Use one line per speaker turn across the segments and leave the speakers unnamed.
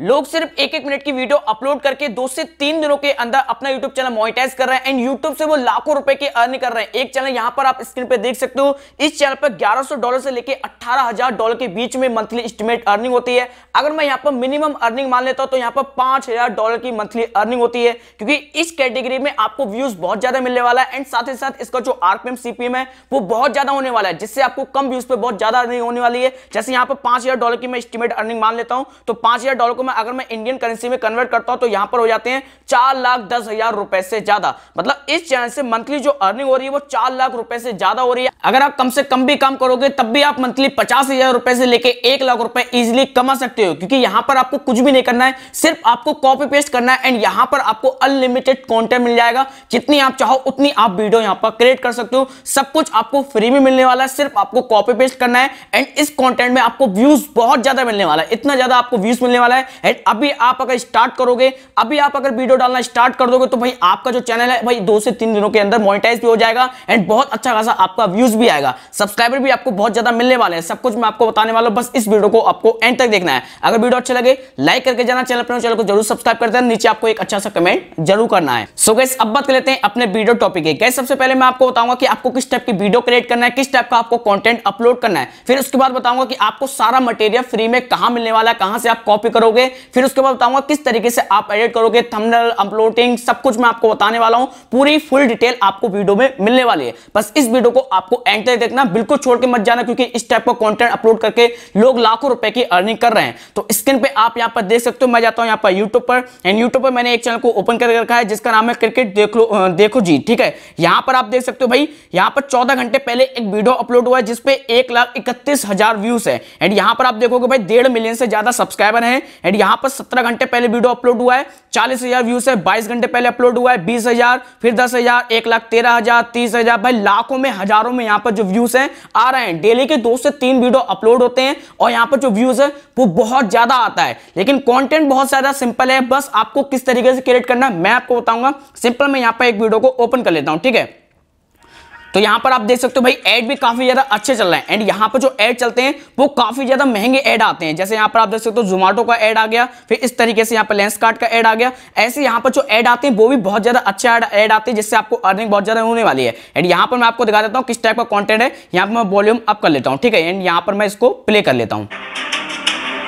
लोग सिर्फ एक एक मिनट की वीडियो अपलोड करके दो से तीन दिनों के अंदर अपना यूट्यूब चैनल मोनिटाइज कर रहे हैं एंड यूट्यूब से वो लाखों रुपए के अर्न कर रहे हैं एक चैनल यहां पर आप स्क्रीन पे देख सकते हो इस चैनल पर 1100 डॉलर से लेकर 18000 डॉलर के बीच में मंथली एस्टिमेट अर्निंग होती है अगर मैं यहाँ पर मिनिमम अर्निंग मान लेता हूं तो यहाँ पर पांच डॉलर की मंथली अर्निंग होती है क्योंकि इस कैटेगरी में आपको व्यूज बहुत ज्यादा मिलने वाला है एंड साथ ही साथ इसका जो आरपीएम सीपीएम है वो बहुत ज्यादा होने वाला है जिससे आपको कम व्यूज पर बहुत ज्यादा अर्निंग होने वाली है जैसे यहाँ पर पांच डॉलर की मैं एस्टिमेट अर्निंग मान लेता हूँ तो पांच डॉलर को मैं अगर मैं इंडियन करेंसी में कन्वर्ट करता हूं तो यहां पर हो जाते हैं चार लाख दस हजार रुपए से ज्यादा मतलब इस चैनल से मंथली जो अर्निंग हो रही है वो चार लाख रुपए से ज्यादा हो रही है अगर आप कम से कम भी काम करोगे तब भी आप मंथली पचास रुपए से लेकर एक लाख रुपए इजिली कमा सकते हो क्योंकि यहां पर आपको कुछ भी नहीं करना है सिर्फ आपको कॉपी पेस्ट करना है एंड यहां पर आपको अनलिमिटेड कॉन्टेंट मिल जाएगा जितनी आप चाहो उतनी आप वीडियो यहां पर क्रिएट कर सकते हो सब कुछ आपको फ्री में मिलने वाला है सिर्फ आपको कॉपी पेस्ट करना है एंड इस कॉन्टेंट में आपको व्यूज बहुत ज्यादा मिलने वाला है इतना ज्यादा आपको व्यूज मिलने वाला है एंड अभी आप अगर स्टार्ट करोगे अभी आप अगर वीडियो डालना स्टार्ट कर दोगे तो भाई आपका जो चैनल है भाई दो से तीन दिनों के अंदर मोनिटाइज भी हो जाएगा एंड बहुत अच्छा खासा आपका व्यूज भी आएगा सब्सक्राइबर भी आपको बहुत ज्यादा मिलने वाले हैं सब कुछ मैं आपको बताने वाला हूँ बस इस वीडियो को आपको एंड तक देखना है अगर वीडियो अच्छा लगे लाइक करके जाना चैनल पर चैनल को जरूर सब्सक्राइब करते हैं नीचे आपको एक अच्छा सा कमेंट जरूर करना है सो गैस अब बात कर लेते हैं अपने वीडियो टॉपिक की गैस सबसे पहले मैं आपको बताऊंगा कि आपको किस टाइप की वीडियो क्रिएट करना है किस टाइप का आपको कंटेंट अपलोड करना है फिर उसके बाद बताऊंगा कि आपको सारा मटेरियल फ्री में कहां मिलने वाला है कहां से आप कॉपी करोगे करेंगे फिर उसके बाद बताऊंगा किस तरीके से आप एडिट करोगे थंबनेल अपलोडिंग सब कुछ मैं आपको बताने वाला हूं पूरी फुल डिटेल आपको वीडियो में मिलने वाली है बस इस वीडियो को आपको एंड तक देखना बिल्कुल छोड़ के मत जाना क्योंकि इस टाइप का कॉन्टेंट अपलोड करके लोग लाखों रुपए की अर्निंग कर रहे हैं तो स्क्रीन पर आप यहाँ पर देख सकते हो मैं जाता हूँ यहाँ पर यूट्यूब पर एंड यूट्यूब पर मैंने एक चैनल को ओपन करके रखा है जिसका नाम है क्रिकेट देख लो देखो जी ठीक है यहाँ पर आप देख सकते हो भाई यहाँ पर चौदह घंटे पहले एक वीडियो अपलोड हुआ है जिसपे एक लाख इकतीस हजार व्यूज है एंड यहाँ पर आप देखोगे भाई डेढ़ मिलियन से ज्यादा सब्सक्राइबर है एंड एंड यहां पर सत्रह घंटे पहले वीडियो अपलोड हुआ है चालीस हजार व्यूज है बाईस घंटे पहले अपलोड हुआ है बीस हजार फिर दस हजार एक लाख तेरह हजार तीस हजार भाई लाखों में हजारों में यहां पर जो व्यूज हैं आ रहे हैं डेली के दो से तीन वीडियो अपलोड होते हैं और यहां पर जो व्यूज है वो बहुत ज्यादा आता है लेकिन कॉन्टेंट बहुत ज्यादा सिंपल है बस आपको किस तरीके से क्रिएट करना है मैं आपको बताऊंगा सिंपल मैं यहाँ पर एक वीडियो को ओपन कर लेता हूँ ठीक है तो यहां पर आप देख सकते हो भाई एड भी काफी ज्यादा अच्छे चल रहे हैं एंड यहां पर जो एड चलते हैं वो काफी ज्यादा महंगे एड आते हैं जैसे यहां पर आप देख सकते हो जोमेटो का एड आ गया फिर इस तरीके से यहां पर लेंसकार्ट का एड आ गया ऐसे यहां पर जो एड आते हैं वो भी बहुत ज्यादा अच्छे एड आते हैं जिससे आपको अर्निंग बहुत ज्यादा होने वाली है एंड यहां पर मैं आपको दिखा देता हूँ किस टाइप का कॉन्टेंट है यहाँ पर मैं वॉल्यूम अप कर लेता हूँ ठीक है एंड यहाँ पर मैं इसको प्ले कर लेता हूँ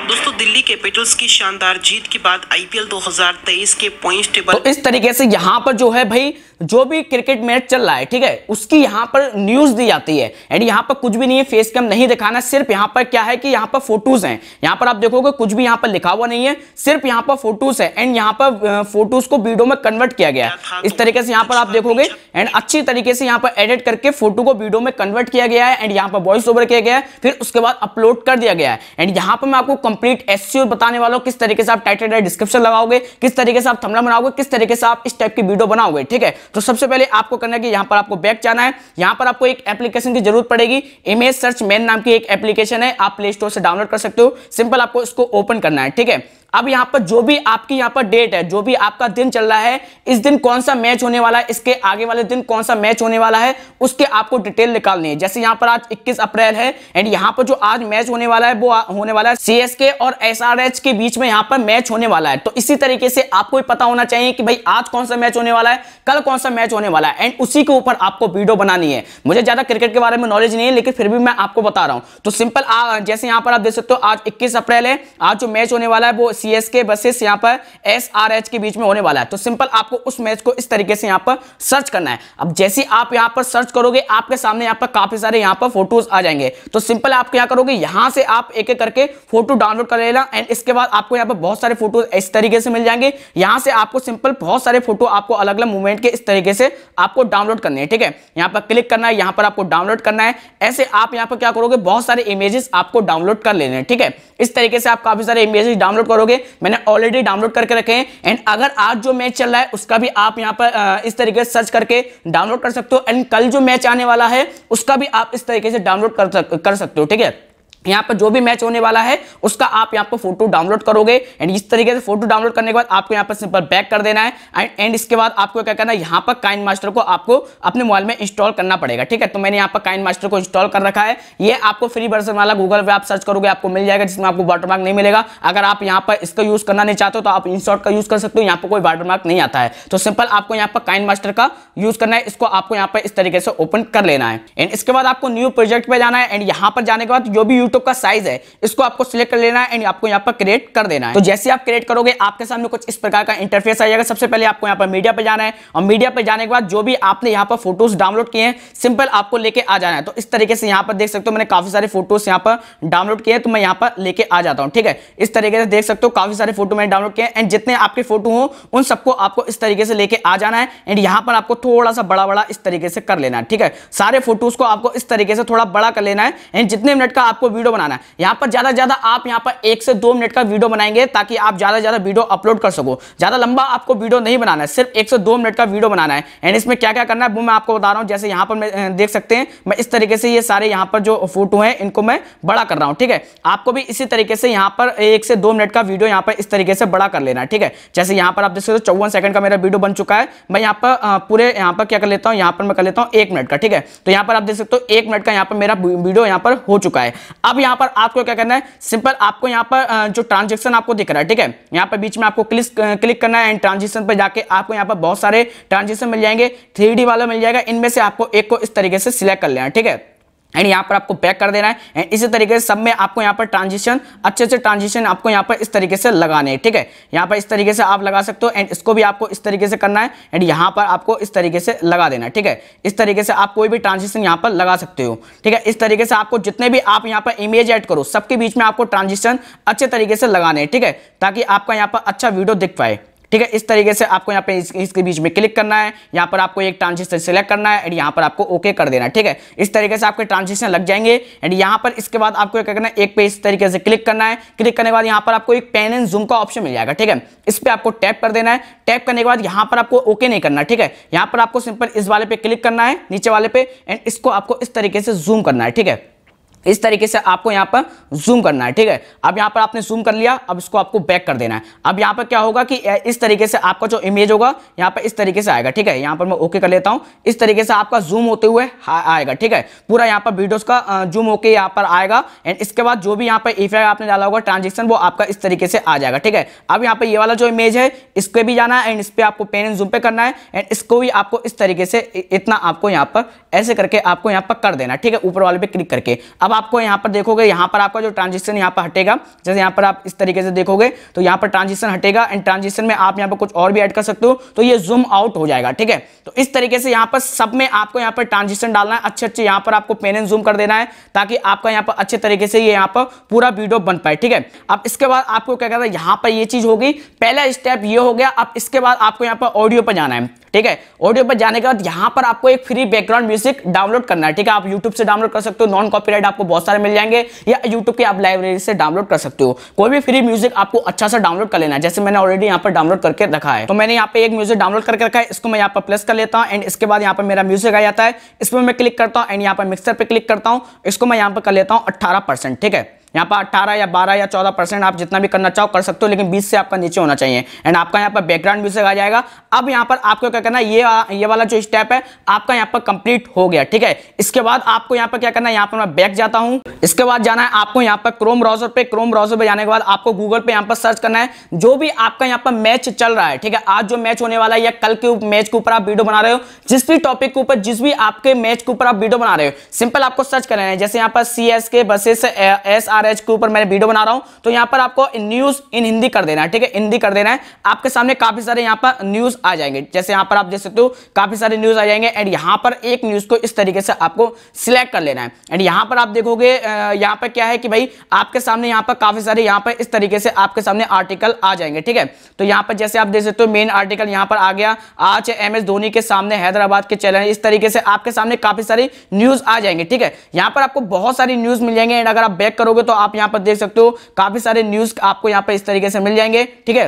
दोस्तों दिल्ली कैपिटल्स की शानदार जीत के बाद आईपीएल 2023 के पॉइंट्स टेबल तो इस तरीके से यहां पर जो है भाई जो भी क्रिकेट मैच चल रहा है ठीक है उसकी यहाँ पर न्यूज दी जाती है एंड यहाँ पर कुछ भी नहीं है फेस कैम नहीं दिखाना सिर्फ यहां पर क्या है कि यहाँ पर फोटोज हैं यहाँ पर आप देखोगे कुछ भी यहां पर लिखा हुआ नहीं है सिर्फ यहाँ पर फोटोज है एंड यहाँ पर फोटोज को वीडियो में कन्वर्ट किया गया है इस तरीके से यहां पर आप देखोगे एंड अच्छी तरीके से यहाँ पर एडिट करके फोटो को वीडियो में कन्वर्ट किया गया है एंड यहाँ पर वॉइस ओवर किया गया है फिर उसके बाद अपलोड कर दिया गया है एंड यहां पर मैं आपको कंप्लीट एस बताने वाला हूँ किस तरीके से आप टाइटल डिस्क्रिप्शन लगाओगे किस तरीके से आप थमला बनाओगे किस तरीके से आप इस टाइप की वीडियो बनाओगे ठीक है तो सबसे पहले आपको करना है कि यहाँ पर आपको बैक जाना है यहाँ पर आपको एक एप्लीकेशन की जरूरत पड़ेगी इमेज सर्च मैन नाम की एक एप्लीकेशन है आप प्ले स्टोर से डाउनलोड कर सकते हो सिंपल आपको इसको ओपन करना है ठीक है अब यहाँ पर जो भी आपकी यहाँ पर डेट है जो भी आपका दिन चल रहा है इस दिन कौन सा मैच होने वाला है इसके आगे वाले दिन कौन सा मैच होने वाला है उसके आपको डिटेल निकालनी है जैसे यहाँ पर आज 21 अप्रैल है एंड यहाँ पर जो आज मैच होने वाला है वो होने वाला है सीएसके और एसआरएच के बीच में यहाँ पर मैच होने वाला है तो इसी तरीके से आपको पता होना चाहिए कि भाई आज कौन सा मैच होने वाला है कल कौन कौन सा मैच होने वाला है एंड उसी के ऊपर आपको वीडियो बनानी है मुझे ज्यादा क्रिकेट के बारे में नॉलेज नहीं है लेकिन फिर भी मैं आपको बता रहा हूं तो सिंपल आ, जैसे यहां पर आप देख सकते हो आज इक्कीस अप्रैल है आज जो मैच होने वाला है वो सी एस के बसेस यहाँ पर एस आर एच के बीच में होने वाला है तो सिंपल आपको उस मैच को इस तरीके से यहाँ पर सर्च करना है अब जैसे आप यहाँ पर सर्च करोगे आपके सामने यहाँ पर काफी सारे यहाँ पर फोटोज आ जाएंगे तो सिंपल आप क्या करोगे यहाँ से आप एक एक करके फोटो डाउनलोड कर लेना एंड इसके बाद आपको यहाँ पर बहुत सारे फोटो इस तरीके से मिल जाएंगे यहाँ से आपको सिंपल बहुत सारे फोटो आपको अलग अलग मूवमेंट के इस तरीके से आपको डाउनलोड करने हैं ठीक है यहाँ पर क्लिक करना है यहाँ पर आपको डाउनलोड करना है ऐसे आप यहाँ पर क्या करोगे बहुत सारे इमेजेस आपको डाउनलोड कर लेने हैं ठीक है इस तरीके से आप काफी सारे इमेजेस डाउनलोड करोगे मैंने ऑलरेडी डाउनलोड करके रखे हैं एंड अगर आज जो मैच चल रहा है उसका भी आप यहाँ पर इस तरीके से सर्च करके डाउनलोड कर सकते हो एंड कल जो मैच आने वाला है उसका भी आप इस तरीके से डाउनलोड कर सकते हो ठीक है यहाँ पर जो भी मैच होने वाला है उसका आप यहाँ पर फोटो डाउनलोड करोगे एंड इस तरीके से फोटो डाउनलोड करने के बाद आपको यहाँ पर सिंपल बैक कर देना है एंड एंड इसके बाद आपको क्या करना है यहाँ पर काइन मास्टर को आपको अपने मोबाइल में इंस्टॉल करना पड़ेगा ठीक है तो मैंने यहाँ पर काइन मास्टर को इंस्टॉल कर रखा है ये आपको फ्री वर्जन वाला गूगल पे आप सर्च करोगे आपको मिल जाएगा जिसमें आपको वाटर मार्क नहीं मिलेगा अगर आप यहाँ पर इसका यूज करना नहीं चाहते तो आप इंस्टॉल का यूज कर सकते हो यहाँ पर कोई वाटर मार्क नहीं आता है तो सिंपल आपको यहाँ पर काइन मास्टर का यूज करना है इसको आपको यहाँ पर इस तरीके से ओपन कर लेना है एंड इसके बाद आपको न्यू प्रोजेक्ट पर जाना है एंड यहाँ पर जाने के बाद जो भी यूट्यूब का साइज है इसको आपको सिलेक्ट कर लेना है एंड आपको यहाँ पर क्रिएट कर देना है तो जैसे आप क्रिएट करोगे आपके सामने कुछ इस प्रकार का इंटरफेस आएगा सबसे पहले आपको यहाँ पर मीडिया पर जाना है और मीडिया पर जाने के बाद जो भी आपने यहाँ पर फोटोज डाउनलोड किए हैं सिंपल आपको लेके आ जाना है तो इस तरीके से यहाँ पर देख सकते हो मैंने काफी सारे फोटोज यहाँ पर डाउनलोड किए हैं तो मैं यहाँ पर लेके आ जाता हूँ ठीक है इस तरीके से देख सकते हो काफी सारे फोटो मैंने डाउनलोड किए एंड जितने आपके फोटो हो उन सबको आपको इस तरीके से लेके आ जाना है एंड यहाँ पर आपको थोड़ा सा बड़ा बड़ा इस तरीके से कर लेना है ठीक है सारे फोटोज को आपको इस तरीके से थोड़ा बड़ा कर लेना है एंड जितने मिनट का आपको वीडियो बनाना है यहाँ पर ज़्यादा ज़्यादा आप यहाँ पर एक से दो मिनट का वीडियो बनाएंगे ताकि आप ज़्यादा ज़्यादा वीडियो अपलोड कर सको ज़्यादा लंबा आपको वीडियो नहीं बनाना है सिर्फ एक से दो मिनट का वीडियो बनाना है एंड इसमें क्या क्या करना है वो मैं आपको बता रहा हूँ जैसे यहाँ पर मैं देख सकते हैं मैं इस तरीके से ये सारे यहाँ पर जो फोटो है इनको मैं बड़ा कर रहा हूँ ठीक है आपको भी इसी तरीके से यहाँ पर एक से दो मिनट का वीडियो यहाँ पर इस तरीके से बड़ा कर लेना है ठीक है जैसे यहाँ पर आप देख सकते चौवन सेकंड का मेरा वीडियो बन चुका है मैं यहाँ पर पूरे यहाँ पर क्या कर लेता हूँ यहाँ पर मैं कर लेता हूँ एक मिनट का ठीक है तो यहाँ पर आप देख सकते हो एक मिनट का यहाँ पर मेरा वीडियो यहाँ पर हो चुका है अब यहाँ पर आपको क्या करना है सिंपल आपको यहां पर जो ट्रांजेक्शन आपको दिख रहा है ठीक है यहां पर बीच में आपको क्लिक क्लिक करना है एंड ट्रांजेक्शन पर जाके आपको यहां पर बहुत सारे ट्रांजेक्शन मिल जाएंगे थ्री वाला मिल जाएगा इनमें से आपको एक को इस तरीके से सिलेक्ट कर लेना ठीक है एंड यहाँ पर आपको पैक कर देना है एंड इसी तरीके से सब में आपको यहाँ पर ट्रांजिशन अच्छे से ट्रांजिशन आपको यहाँ पर इस तरीके से लगाने हैं ठीक है यहाँ पर इस तरीके से आप लगा सकते हो एंड इसको भी आपको इस तरीके से करना है एंड यहाँ पर आपको इस तरीके से लगा देना है ठीक है इस तरीके से आप कोई भी ट्रांजिशन यहाँ पर लगा सकते हो ठीक है इस तरीके से आपको जितने भी आप यहाँ पर इमेज एड करो सबके बीच में आपको ट्रांजिशन अच्छे तरीके से लगाने हैं ठीक है ताकि आपका यहाँ पर अच्छा वीडियो दिख पाए ठीक है इस तरीके से आपको यहाँ पे इसके बीच में क्लिक करना है यहाँ पर आपको एक ट्रांजेक्शन सेलेक्ट करना है एंड यहाँ पर आपको ओके कर देना है ठीक है इस तरीके से आपके ट्रांजेक्शन लग जाएंगे एंड यहाँ पर इसके बाद आपको क्या करना है एक पे इस तरीके से क्लिक करना है क्लिक करने के बाद यहाँ पर आपको एक पेन एंड जूम का ऑप्शन मिल जाएगा ठीक है इस पर आपको टैप कर देना है टैप करने के बाद यहाँ पर आपको ओके नहीं करना ठीक है यहाँ पर आपको सिंपल इस वाले पे क्लिक करना है नीचे वाले पे एंड इसको आपको इस तरीके से जूम करना है ठीक है इस तरीके से आपको यहाँ पर जूम करना है ठीक है अब यहाँ पर आपने जूम कर लिया अब इसको आपको बैक कर देना है अब यहाँ पर क्या होगा कि इस तरीके से आपका जो इमेज होगा यहाँ पर इस तरीके से आएगा ठीक है यहाँ पर मैं ओके कर लेता हूँ इस तरीके से आपका जूम होते हुए आएगा ठीक है पूरा यहाँ पर वीडियोज का जूम होके यहाँ पर आएगा एंड इसके बाद जो भी यहाँ पर इफेक्ट आपने डाला होगा ट्रांजेक्शन वो आपका इस तरीके से आ जाएगा ठीक है अब यहाँ पर ये वाला जो इमेज है इस पर भी जाना है एंड इस पर आपको पेन एंड जूम पे करना है एंड इसको भी आपको इस तरीके से इतना आपको यहाँ पर ऐसे करके आपको यहाँ पर कर देना ठीक है ऊपर वाले पे क्लिक करके अब अब आपको यहाँ पर देखोगे यहाँ पर आपका जो ट्रांजिशन यहाँ पर हटेगा जैसे यहाँ पर आप इस तरीके से देखोगे तो यहाँ पर ट्रांजिशन हटेगा एंड ट्रांजिशन में आप यहाँ पर कुछ और भी ऐड कर सकते हो तो ये जूम आउट हो जाएगा ठीक है तो इस तरीके से यहाँ पर सब में आपको यहाँ पर ट्रांजिशन डालना है अच्छे अच्छे यहाँ पर आपको पेन एंड जूम कर देना है ताकि आपका यहाँ पर अच्छे तरीके से ये यहाँ पर पूरा वीडियो बन पाए ठीक है अब इसके बाद आपको क्या करना है यहाँ पर ये चीज होगी पहला स्टेप ये हो गया अब इसके बाद आपको यहाँ पर ऑडियो पर जाना है ठीक है ऑडियो पर जाने के बाद यहाँ पर आपको एक फ्री बैकग्राउंड म्यूजिक डाउनलोड करना है ठीक है आप यूट्यूब से डाउनलोड कर सकते हो नॉन कॉपीराइट आपको बहुत सारे मिल जाएंगे या यूट्यूब की आप लाइब्रेरी से डाउनलोड कर सकते हो कोई भी फ्री म्यूजिक आपको अच्छा सा डाउनलोड कर लेना है जैसे मैंने ऑलरेडी यहाँ पर डाउनलोड करके रखा है तो मैंने यहाँ पे एक म्यूजिक डाउनलोड करके रखा है इसको मैं यहाँ पर प्लस कर लेता हूँ एंड इसके बाद यहाँ पर मेरा म्यूजिक आ जाता है इसमें मैं क्लिक करता हूँ एंड यहाँ पर मिक्सर पर क्लिक करता हूँ इसको मैं यहाँ पर कर लेता हूँ अट्ठारह ठीक है यहाँ पर अट्ठारह या बारह या चौदह परसेंट आप जितना भी करना चाहो कर सकते हो लेकिन बीस से आपका नीचे होना चाहिए एंड आपका यहाँ पर बैकग्राउंड म्यूजिक आ जाएगा अब यहाँ पर आपको क्या करना है ये ये वाला जो स्टेप है आपका यहाँ पर कंप्लीट हो गया ठीक है इसके बाद आपको यहाँ पर क्या करना है यहाँ पर मैं बैक जाता हूँ इसके बाद जाना है आपको यहाँ पर क्रोम ब्राउजर पे क्रोम ब्राउजर पर जाने के बाद आपको गूगल पे यहाँ पर सर्च करना है जो भी आपका यहाँ पर मैच चल रहा है ठीक है आज जो मैच होने वाला है या कल के मैच के ऊपर आप वीडियो बना रहे हो जिस भी टॉपिक के ऊपर जिस भी आपके मैच के ऊपर आप वीडियो बना रहे हो सिंपल आपको सर्च करना है जैसे यहाँ पर C S K versus S R R H के ऊपर मैं वीडियो बना रहा हूं तो यहां पर आपको न्यूज इन हिंदी कर देना है ठीक है हिंदी कर देना है आपके सामने काफी सारे यहां पर न्यूज आ जाएंगे जैसे यहां पर आप देख सकते हो काफी सारे न्यूज आ जाएंगे एंड यहां पर एक न्यूज को इस तरीके से आपको सिलेक्ट कर लेना है एंड यहां पर आप देखोगे यहां पर क्या है कि भाई आपके सामने यहां पर काफी सारे यहां पर इस तरीके से आपके सामने आर्टिकल आ जाएंगे ठीक है तो यहां पर जैसे आप देख सकते हो मेन आर्टिकल यहां पर आ गया आज एम एस धोनी के सामने हैदराबाद के चैनल इस तरीके से आपके सामने काफी सारी न्यूज आ जाएंगे ठीक है यहां पर आपको बहुत सारी न्यूज मिल जाएंगे एंड अगर आप बैक करोगे तो आप यहां पर देख सकते हो काफी सारे न्यूज आपको यहां पर इस तरीके से मिल जाएंगे ठीक है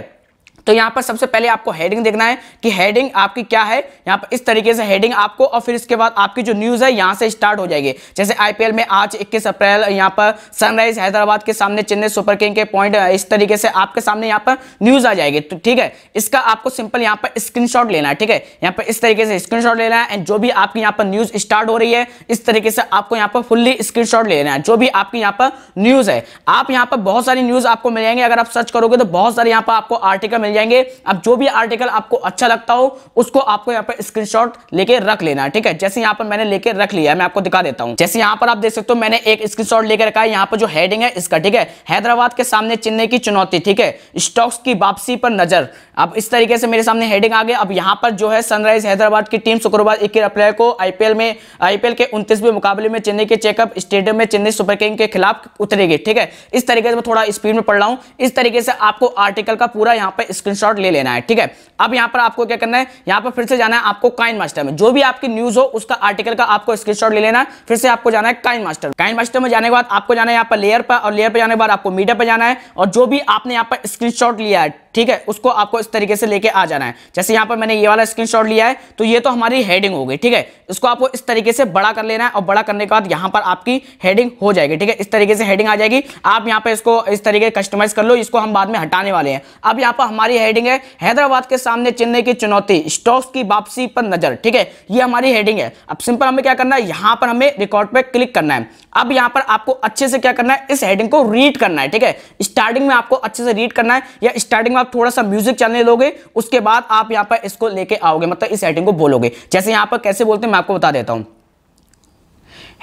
तो यहाँ पर सबसे पहले आपको हेडिंग देखना है कि हेडिंग आपकी क्या है यहां पर इस तरीके से हेडिंग आपको और फिर इसके बाद आपकी जो न्यूज़ है यहाँ से स्टार्ट हो जाएगी जैसे आईपीएल में आज 21 अप्रैल यहाँ पर सनराइज हैदराबाद के सामने चेन्नई सुपर किंग के पॉइंट इस तरीके से आपके सामने यहां पर न्यूज़ आ जाएगी तो ठीक है इसका आपको सिंपल यहाँ पर स्क्रीन लेना है ठीक है यहाँ पर इस तरीके से स्क्रीन लेना है एंड जो भी आपकी यहाँ पर न्यूज़ स्टार्ट हो रही है इस तरीके से आपको यहाँ पर फुल्ली स्क्रीन लेना है जो भी आपकी यहाँ पर न्यूज़ है आप यहाँ पर बहुत सारी न्यूज़ आपको मिल जाएंगे अगर आप सर्च करोगे तो बहुत सारे यहाँ पर आपको आर्टिकल मिल जाएंगे अब जो भी आर्टिकल आपको अच्छा लगता हो उसको आपको यहाँ पर स्क्रीनशॉट लेके रख लेना है ठीक है जैसे यहाँ पर मैंने लेके रख लिया है मैं आपको दिखा देता हूँ जैसे यहाँ पर आप देख सकते हो मैंने एक स्क्रीनशॉट लेकर रखा है यहाँ पर जो हेडिंग है इसका ठीक है हैदराबाद के सामने चेन्नई की चुनौती ठीक है स्टॉक्स की वापसी पर नजर अब इस तरीके से मेरे सामने हेडिंग आ गया अब यहाँ पर जो है सनराइज हैदराबाद की टीम शुक्रवार इक्कीस अप्रैल को आईपीएल में आईपीएल के उन्तीसवें मुकाबले में चेन्नई के चेकअप स्टेडियम में चेन्नई सुपर किंग के खिलाफ उतरेगी ठीक है इस तरीके से मैं थोड़ा स्पीड में पढ़ रहा हूँ इस तरीके से आपको आर्टिकल का पूरा यहाँ पर स्क्रीनशॉट ले लेना है ठीक है अब यहां पर आपको क्या करना है यहां पर फिर से जाना है आपको काइन मास्टर में जो भी आपकी न्यूज हो उसका आर्टिकल का आपको स्क्रीनशॉट ले लेना है फिर से आपको जाना है काइन मास्टर काइन मास्टर में जाने के बाद आपको जाना है यहाँ पर लेयर पर और लेयर पर जाने के बाद आपको मीडिया पर जाना है और जो भी आपने यहाँ पर स्क्रीनशॉट लिया है ठीक है उसको आपको इस तरीके से लेके आ जाना है जैसे यहाँ पर मैंने ये वाला स्क्रीनशॉट लिया है तो ये तो हमारी हेडिंग हो गई ठीक है इसको आपको इस तरीके से बड़ा कर लेना है और बड़ा करने के बाद यहां पर आपकी हेडिंग हो जाएगी ठीक है इस तरीके से हेडिंग आ जाएगी आप यहाँ पर इसको इस तरीके कस्टमाइज कर लो इसको हम बाद में हटाने वाले हैं अब यहाँ पर हमारी हेडिंग है हैदराबाद के सामने चेन्नई की चुनौती स्टॉक्स की वापसी पर नजर ठीक है ये हमारी हेडिंग है अब सिंपल हमें क्या करना है यहाँ पर हमें रिकॉर्ड पर क्लिक करना है अब यहां पर आपको अच्छे से क्या करना है इस हेडिंग को रीड करना है ठीक है स्टार्टिंग में आपको अच्छे से रीड करना है या स्टार्टिंग में आप थोड़ा सा म्यूजिक चलने लोगे उसके बाद आप यहां पर इसको लेके आओगे मतलब इस हेडिंग को बोलोगे जैसे यहां पर कैसे बोलते हैं मैं आपको बता देता हूं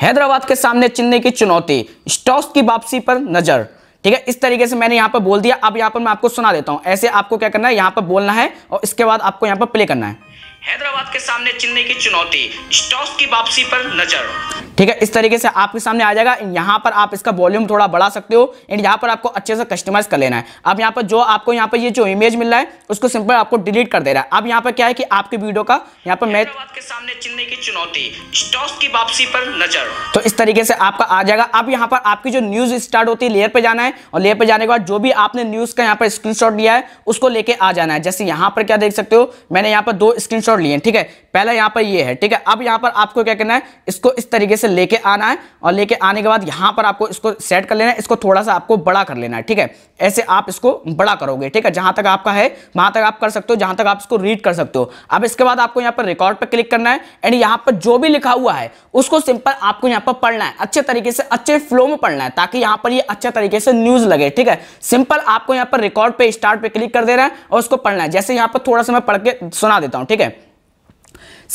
हैदराबाद के सामने चिन्हने की चुनौती स्टॉक्स की वापसी पर नजर ठीक है इस तरीके से मैंने यहां पर बोल दिया अब यहां पर मैं आपको सुना देता हूँ ऐसे आपको क्या करना है यहां पर बोलना है और इसके बाद आपको यहां पर प्ले करना है हैदराबाद के सामने चेन्नई की चुनौती स्टॉक की वापसी पर नजर ठीक है इस तरीके से आपके सामने आ जाएगा यहाँ पर आप इसका वॉल्यूम थोड़ा बढ़ा सकते हो एंड यहाँ पर आपको अच्छे से कस्टमाइज कर लेना है अब यहाँ पर जो आपको यहाँ पर ये जो इमेज मिल रहा है उसको सिंपल आपको डिलीट कर दे रहा है अब यहाँ पर क्या है कि आपके वीडियो का यहाँ पर मैच के सामने चिन्हने की चुनौती स्टॉक की वापसी पर नजर तो इस तरीके से आपका आ जाएगा अब यहाँ पर आपकी जो न्यूज स्टार्ट होती है लेयर पर जाना है और लेयर पर जाने के बाद जो भी आपने न्यूज का यहाँ पर स्क्रीन लिया है उसको लेके आ जाना है जैसे यहाँ पर क्या देख सकते हो मैंने यहाँ पर दो स्क्रीन स्क्रीनशॉट लिए ठीक है पहला यहाँ पर ये है ठीक है अब यहाँ पर आपको क्या करना है इसको इस तरीके से लेके आना है और लेके आने के बाद यहाँ पर आपको इसको सेट कर लेना है इसको थोड़ा सा आपको बड़ा कर लेना है ठीक है ऐसे आप इसको बड़ा करोगे ठीक है जहाँ तक आपका है वहाँ तक आप कर सकते हो जहाँ तक आप इसको रीड कर सकते हो अब इसके बाद आपको यहाँ पर रिकॉर्ड पर क्लिक करना है एंड यहाँ पर जो भी लिखा हुआ है उसको सिंपल आपको यहाँ पर पढ़ना है अच्छे तरीके से अच्छे फ्लो में पढ़ना है ताकि यहाँ पर ये अच्छे तरीके से न्यूज लगे ठीक है सिंपल आपको यहाँ पर रिकॉर्ड पर स्टार्ट पर क्लिक कर देना है और उसको पढ़ना है जैसे यहाँ पर थोड़ा सा मैं पढ़ के सुना देता हूँ ठीक है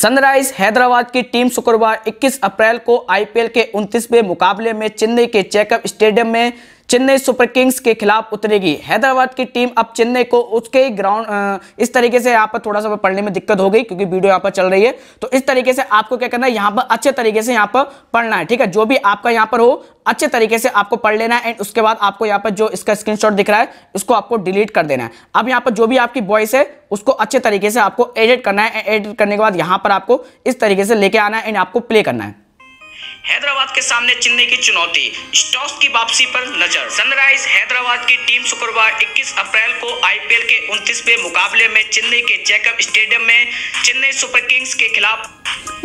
सनराइज हैदराबाद की टीम शुक्रवार 21 अप्रैल को आईपीएल के 29वें मुकाबले में चेन्नई के चेकअप स्टेडियम में चेन्नई सुपर किंग्स के खिलाफ उतरेगी हैदराबाद की टीम अब चेन्नई को उसके ग्राउंड इस तरीके से यहाँ पर थोड़ा सा पढ़ने में दिक्कत हो गई क्योंकि वीडियो यहाँ पर चल रही है तो इस तरीके से आपको क्या करना है यहाँ पर अच्छे तरीके से यहाँ पर पढ़ना है ठीक है जो भी आपका यहाँ पर हो अच्छे तरीके से आपको पढ़ लेना है एंड उसके बाद आपको यहाँ पर जो इसका स्क्रीन दिख रहा है उसको आपको डिलीट कर देना है अब यहाँ पर जो भी आपकी वॉइस है उसको अच्छे तरीके से आपको एडिट करना है एडिट करने के बाद यहाँ पर आपको इस तरीके से लेके आना है एंड आपको प्ले करना है हैदराबाद के सामने चेन्नई की चुनौती स्टॉक्स की वापसी पर नजर सनराइज हैदराबाद की टीम शुक्रवार 21 अप्रैल को आईपीएल के 29वें मुकाबले में चेन्नई के जैकब स्टेडियम में चेन्नई सुपर किंग्स के खिलाफ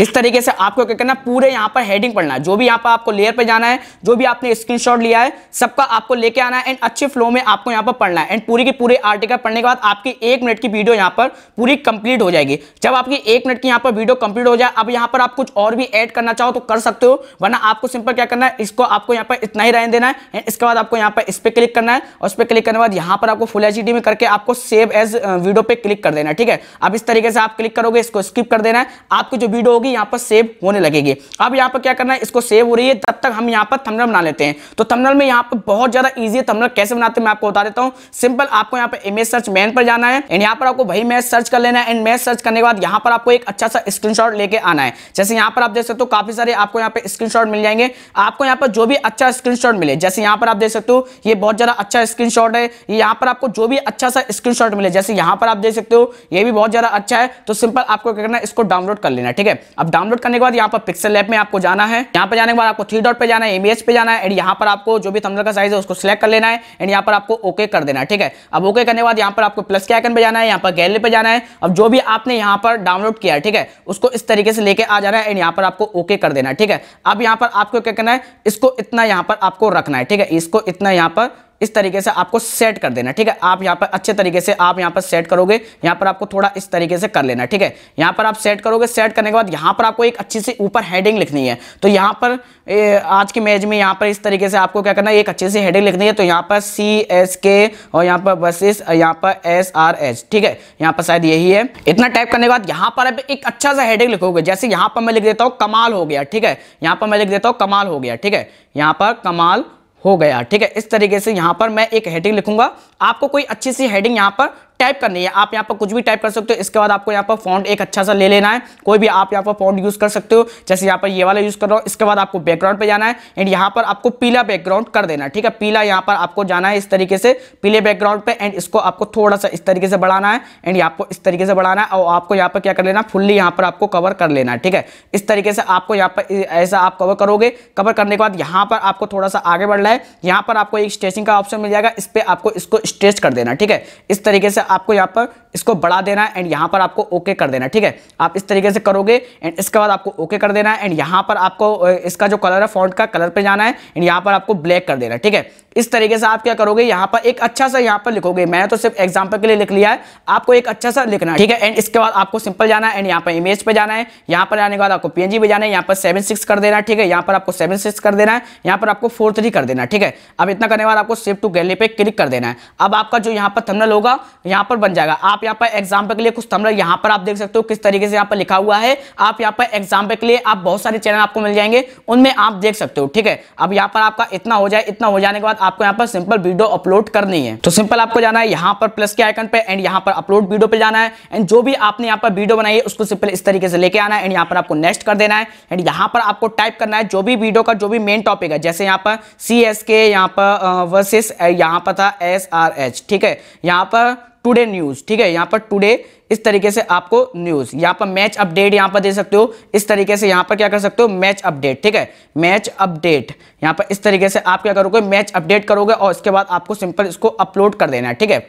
इस तरीके से आपको क्या करना पूरे यहाँ पर हेडिंग पढ़ना है जो भी यहाँ पर आपको लेयर पर जाना है जो भी आपने स्क्रीनशॉट लिया है सबका आपको लेके आना है एंड अच्छे फ्लो में आपको यहाँ पर पढ़ना है एंड पूरी की पूरे आर्टिकल पढ़ने के बाद आपकी एक मिनट की वीडियो यहाँ पर पूरी कंप्लीट हो जाएगी जब आपकी एक मिनट की यहाँ पर वीडियो कंप्लीट हो जाए अब यहाँ पर आप कुछ और भी एड करना चाहो तो कर सकते हो वरना आपको सिंपल क्या करना है इसको आपको यहाँ पर इतना ही रहने देना है इसके बाद आपको यहाँ पर इस पर क्लिक करना है और इस पर क्लिक करने बाद यहाँ पर आपको फुल एच में करके आपको सेव एज वीडियो पे क्लिक कर देना है ठीक है अब इस तरीके से आप क्लिक करोगे इसको स्किप कर देना है आपकी जो वीडियो होगी यहाँ पर सेव होने लगेगी अब यहाँ पर क्या करना है इसको सेव हो रही है तब तक हम यहाँ पर थमनल बना लेते हैं तो थमनल में यहाँ पर बहुत ज्यादा ईजी है थमनल कैसे बनाते हैं मैं आपको बता देता हूँ सिंपल आपको यहाँ पर इमेज सर्च मैन पर जाना है एंड यहाँ पर आपको भाई मैच सर्च कर लेना है एंड मैच सर्च करने के बाद यहाँ पर आपको एक अच्छा सा स्क्रीनशॉट लेके आना है जैसे यहाँ पर आप देख सकते हो काफी सारे आपको यहाँ पे स्क्रीनशॉट मिल जाएंगे आपको यहाँ पर जो भी अच्छा स्क्रीनशॉट मिले जैसे यहाँ पर आप देख सकते हो ये बहुत ज़्यादा अच्छा स्क्रीनशॉट है यहाँ पर आपको जो भी अच्छा सा स्क्रीनशॉट मिले जैसे यहाँ पर आप देख सकते हो ये भी बहुत ज़्यादा अच्छा है तो सिंपल आपको क्या करना है इसको डाउनलोड कर लेना ठीक है अब डाउनलोड करने के बाद यहाँ पर पिक्सल लैप में आपको जाना है यहाँ पर जाने के बाद आपको थ्री डॉट पर जाना है इमेज पे जाना है एंड यहाँ पर आपको जो भी थंबनेल का साइज है उसको सिलेक्ट कर लेना है एंड यहाँ पर आपको ओके कर देना है ठीक है अब ओके करने के बाद यहाँ पर आपको प्लस के आइकन पर जाना है यहाँ पर गैलरी पे जाना है अब जो भी आपने यहाँ पर डाउनलोड किया है ठीक है उसको इस तरीके से लेके आ जाना है एंड यहाँ पर आपको ओके कर देना है ठीक है अब यहां पर आपको क्या करना है इसको इतना यहां पर आपको रखना है ठीक है इसको इतना यहां पर इस तरीके से आपको सेट कर देना ठीक है आप यहाँ पर अच्छे तरीके से आप यहाँ पर सेट करोगे यहाँ पर आपको थोड़ा इस तरीके से कर लेना ठीक है यहाँ पर आप सेट करोगे सेट करने के बाद यहाँ पर आपको एक अच्छी सी ऊपर हेडिंग लिखनी है तो यहाँ पर ए, आज की मैच में यहाँ पर इस तरीके से आपको क्या करना है एक अच्छी सी हेडिंग लिखनी है तो यहाँ पर सी एस के और यहाँ पर बसेस यहाँ पर एस आर एच ठीक है यहाँ पर शायद यही है इतना टाइप करने के बाद यहाँ पर आप एक अच्छा सा हेडिंग लिखोगे जैसे यहाँ पर मैं लिख देता हूँ कमाल हो गया ठीक है यहाँ पर मैं लिख देता हूँ कमाल हो गया ठीक है यहाँ पर कमाल हो गया ठीक है इस तरीके से यहां पर मैं एक हेडिंग लिखूंगा आपको कोई अच्छी सी हेडिंग यहां पर टाइप करनी है आप यहाँ पर कुछ भी टाइप कर सकते हो इसके बाद आपको यहाँ पर फॉन्ट एक अच्छा सा ले लेना है कोई भी आप यहाँ पर फॉन्ट यूज कर सकते हो जैसे यहाँ पर ये वाला यूज कर रहा हूँ इसके बाद आपको बैकग्राउंड पे जाना है एंड यहाँ पर आपको पीला बैकग्राउंड कर देना है ठीक है पीला यहाँ पर आपको जाना है इस तरीके से पीले बैकग्राउंड पे एंड इसको आपको थोड़ा सा इस तरीके से बढ़ाना है एंड यहाँ इस तरीके से बढ़ाना है और आपको यहाँ पर क्या कर लेना फुल्ली यहाँ पर आपको कवर कर लेना है ठीक है इस तरीके से आपको यहाँ पर ऐसा आप कवर करोगे कवर करने के बाद यहाँ पर आपको थोड़ा सा आगे बढ़ना है यहाँ पर आपको एक स्ट्रेचिंग का ऑप्शन मिल जाएगा इस पर आपको इसको स्ट्रेच कर देना ठीक है इस तरीके से आपको यहाँ पर इसको बढ़ा देना है एंड यहाँ पर आपको ओके कर देना ठीक है आप इस तरीके से करोगे एंड इसके बाद आपको ओके कर देना है एंड यहाँ पर आपको इसका जो कलर है फॉन्ट का कलर पे जाना है एंड यहाँ पर आपको ब्लैक कर देना है ठीक है इस तरीके से आप क्या करोगे यहाँ पर एक अच्छा सा यहाँ पर लिखोगे मैंने तो सिर्फ एग्जाम्पल के लिए लिख लिया है आपको एक अच्छा सा लिखना है ठीक है एंड इसके बाद आपको सिंपल जाना है एंड यहाँ पर इमेज पर जाना है यहाँ पर आने के बाद आपको पी एन जी है यहाँ पर सेवन कर देना है ठीक है यहाँ पर आपको सेवन कर देना है यहाँ पर आपको फोर कर देना है ठीक है अब इतना करने के बाद आपको सेव टू गैलरी पर क्लिक कर देना है अब आपका जो यहाँ पर थमनल होगा यहाँ यहां पर बन जाएगा आप यहां पर एग्जाम्पल के लिए कुछ थमलर यहां पर आप देख सकते हो किस तरीके से यहां पर लिखा हुआ है आप यहां पर एग्जाम्पल के लिए आप बहुत सारे चैनल आपको मिल जाएंगे उनमें आप देख सकते हो ठीक है अब यहां पर आपका इतना हो जाए इतना हो जाने के बाद आपको यहां पर सिंपल वीडियो अपलोड करनी है तो सिंपल आपको जाना है यहां पर प्लस के आइकन पे एंड यहां पर अपलोड वीडियो पे जाना है एंड जो भी आपने यहां पर वीडियो बनाई है उसको सिंपल इस तरीके से लेके आना है एंड यहां पर आपको नेक्स्ट कर देना है एंड यहां पर आपको टाइप करना है जो भी वीडियो का जो भी मेन टॉपिक है जैसे यहां पर सी एस के यहां पर वर्सेस यहां पर था एस आर एच ठीक है यहां पर टुडे न्यूज ठीक है यहां पर टुडे इस तरीके से आपको न्यूज यहां पर मैच अपडेट यहां पर दे सकते हो इस तरीके से यहां पर क्या कर सकते हो मैच अपडेट ठीक है मैच अपडेट यहां पर इस तरीके से आप क्या करोगे मैच अपडेट करोगे और इसके बाद आपको सिंपल इसको अपलोड कर देना है ठीक है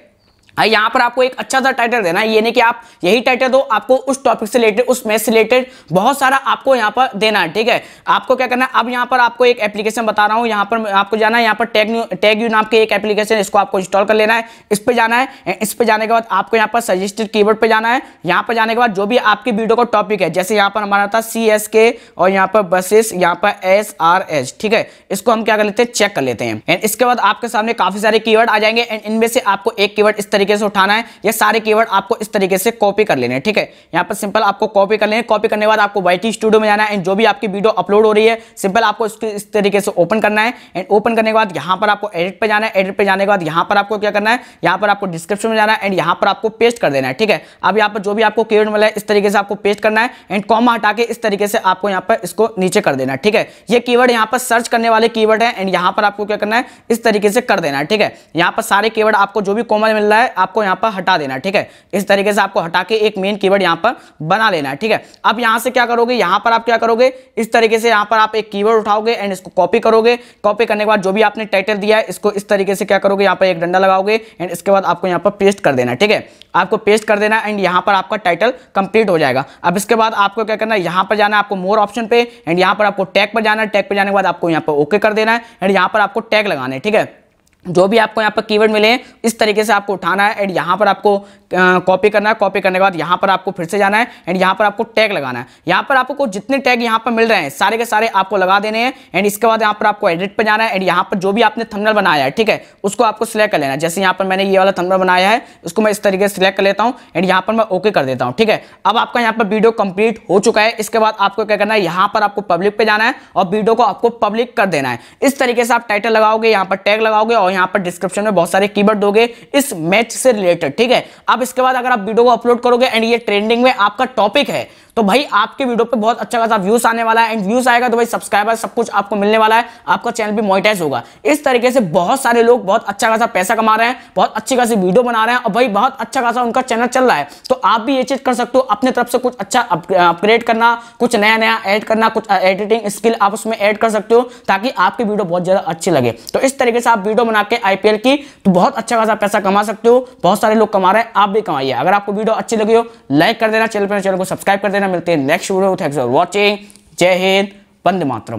भाई यहाँ पर आपको एक अच्छा सा टाइटल देना है ये नहीं कि आप यही टाइटल दो आपको उस टॉपिक से रिलेटेड उस मैथ से रिलेटेड बहुत सारा आपको यहाँ पर देना है ठीक है आपको क्या करना है अब यहाँ पर आपको एक एप्लीकेशन बता रहा हूँ यहाँ पर आपको जाना है यहाँ पर टैग टैग यू नाम के एक एप्लीकेशन इसको आपको इंस्टॉल कर लेना है इस पर जाना है इस पर जाने के बाद आपको यहाँ पर सजेस्टेड की पे जाना है यहाँ पर जाने के बाद जो भी आपकी वीडियो का टॉपिक है जैसे यहाँ पर हमारा था सी एस के और यहाँ पर बसेस यहाँ पर एस आर ठीक है इसको हम क्या कर लेते हैं चेक कर लेते हैं एंड इसके बाद आपके सामने काफी सारे की आ जाएंगे एंड इनमें से आपको एक की इस तरीके तरीके से उठाना है ये सारे कीवर्ड आपको इस तरीके से कॉपी कर लेने ठीक है यहाँ पर सिंपल आपको कॉपी कर लेने कॉपी करने के बाद आपको वाई स्टूडियो में जाना है एंड जो भी आपकी वीडियो अपलोड हो रही है सिंपल आपको इसको इस तरीके से ओपन करना है एंड ओपन करने के बाद यहाँ पर आपको एडिट पर जाना है एडिट पर जाने के बाद यहाँ पर आपको क्या करना है यहाँ पर आपको डिस्क्रिप्शन में जाना है एंड यहाँ पर आपको पेस्ट कर देना है ठीक है अब यहाँ पर जो भी आपको कीवर्ड मिला है इस तरीके से आपको पेस्ट करना है एंड कॉमा हटा के इस तरीके से आपको यहाँ पर इसको नीचे कर देना है ठीक है ये कीवर्ड यहाँ पर सर्च करने वाले कीवर्ड है एंड यहाँ पर आपको क्या करना है इस तरीके से कर देना है ठीक है यहाँ पर सारे कीवर्ड आपको जो भी कॉमन मिल रहा है आपको यहाँ पर हटा देना ठीक है इस तरीके से आपको हटा के एक मेन कीवर्ड यहां पर बना लेना है ठीक है अब यहाँ से क्या करोगे यहाँ पर आप क्या करोगे इस तरीके से यहाँ पर आप एक कीवर्ड उठाओगे एंड इसको कॉपी करोगे कॉपी करने के बाद जो भी आपने टाइटल दिया है इसको इस तरीके से क्या करोगे यहाँ पर एक डंडा लगाओगे एंड इसके बाद आपको यहाँ पर पेस्ट कर देना ठीक है आपको पेस्ट कर देना एंड यहाँ पर आपका टाइटल कंप्लीट हो जाएगा अब इसके बाद आपको क्या करना है यहाँ पर जाना है आपको मोर ऑप्शन पे एंड यहाँ पर आपको टैग पर जाना है टैग पर जाने के बाद आपको यहाँ पर ओके कर देना है एंड यहाँ पर आपको टैग लगाना है ठीक है जो भी आपको यहाँ पर कीवर्ड मिले हैं इस तरीके से आपको उठाना है एंड यहाँ पर आपको कॉपी करना है कॉपी करने के बाद यहाँ पर आपको फिर से जाना है एंड यहाँ पर आपको टैग लगाना है यहाँ पर आपको जितने टैग यहाँ पर मिल रहे हैं सारे के सारे आपको लगा देने हैं एंड इसके बाद यहाँ पर आपको एडिट पर जाना है एंड यहाँ पर जो भी आपने थमनल बनाया है ठीक है उसको आपको सिलेक्ट कर लेना है जैसे यहाँ पर मैंने ये वाला थमनल बनाया है उसको मैं इस तरीके से सिलेक्ट कर लेता हूँ एंड यहाँ पर मैं ओके कर देता हूँ ठीक है अब आपका यहाँ पर वीडियो कंप्लीट हो चुका है इसके बाद आपको क्या करना है यहाँ पर आपको पब्लिक पर जाना है और वीडियो को आपको पब्लिक कर देना है इस तरीके से आप टाइटल लगाओगे यहाँ पर टैग लगाओगे और और यहाँ पर डिस्क्रिप्शन में बहुत सारे कीवर्ड दोगे इस मैच से रिलेटेड ठीक है अब इसके बाद अगर आप वीडियो को अपलोड करोगे एंड ये ट्रेंडिंग में आपका टॉपिक है तो भाई आपके वीडियो पे बहुत अच्छा खासा व्यूज आने वाला है एंड व्यूज आएगा तो भाई सब्सक्राइबर सब कुछ आपको मिलने वाला है आपका चैनल भी मोनिटाइज होगा इस तरीके से बहुत सारे लोग बहुत अच्छा खासा पैसा कमा रहे हैं बहुत अच्छी खासी वीडियो बना रहे हैं और भाई बहुत अच्छा खासा उनका चैनल चल रहा है तो आप भी ये चीज कर सकते हो अपने तरफ से कुछ अच्छा अपग्रेड uh, करना कुछ नया नया एड करना कुछ एडिटिंग uh, स्किल आप उसमें एड कर सकते हो ताकि आपकी वीडियो बहुत ज्यादा अच्छी लगे तो इस तरीके से आप वीडियो बना बना के आईपीएल की तो बहुत अच्छा खासा पैसा कमा सकते हो बहुत सारे लोग कमा रहे हैं आप भी कमाइए अगर आपको वीडियो अच्छी लगी हो लाइक कर देना चैनल पर चैनल को सब्सक्राइब कर देना मिलते हैं next video thanks for watching जय हिंद बंद मातरम